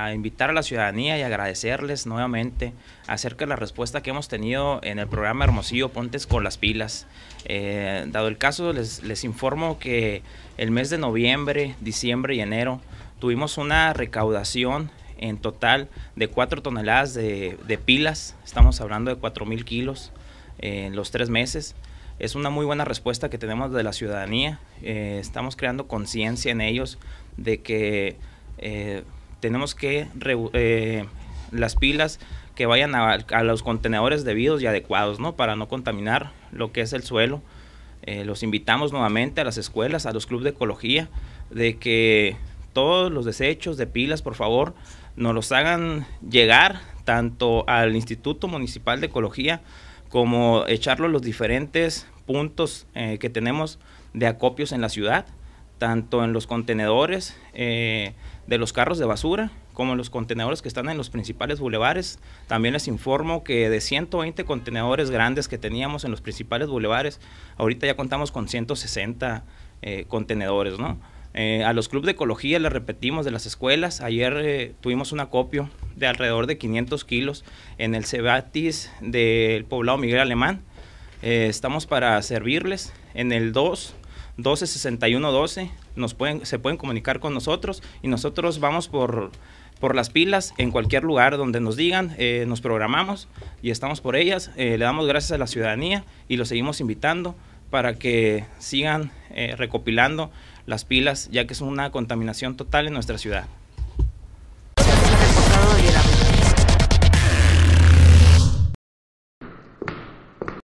A invitar a la ciudadanía y agradecerles nuevamente acerca de la respuesta que hemos tenido en el programa Hermosillo Pontes con las pilas. Eh, dado el caso, les, informo que el mes de noviembre, diciembre y enero tuvimos una recaudación en total de 4 toneladas de, pilas, estamos hablando de 4 mil kilos en los tres meses es una muy buena respuesta que tenemos de la ciudadanía. Eh, estamos creando conciencia en ellos de que eh, tenemos que eh, las pilas que vayan a, los contenedores debidos y adecuados, ¿no? Para no contaminar lo que es el suelo. los invitamos nuevamente a las escuelas, a los clubes de ecología, de que todos los desechos de pilas, por favor, nos los hagan llegar tanto al Instituto Municipal de Ecología, como echarlo los diferentes puntos eh, que tenemos de acopios en la ciudad, tanto en los contenedores eh, de los carros de basura como en los contenedores que están en los principales bulevares. También les informo que de 120 contenedores grandes que teníamos en los principales bulevares, ahorita ya contamos con 160 eh, contenedores, a los clubes de ecología les repetimos de las escuelas. Ayer tuvimos un acopio de alrededor de 500 kilos en el Cebatis del poblado Miguel Alemán. Eh, estamos para servirles en el 2 12 61 12. Nos pueden, se pueden comunicar con nosotros y nosotros vamos por, por las pilas en cualquier lugar donde nos digan. Eh, nos programamos y estamos por ellas. Eh, le damos gracias a la ciudadanía y los seguimos invitando para que sigan recopilando las pilas, ya que es una contaminación total en nuestra ciudad.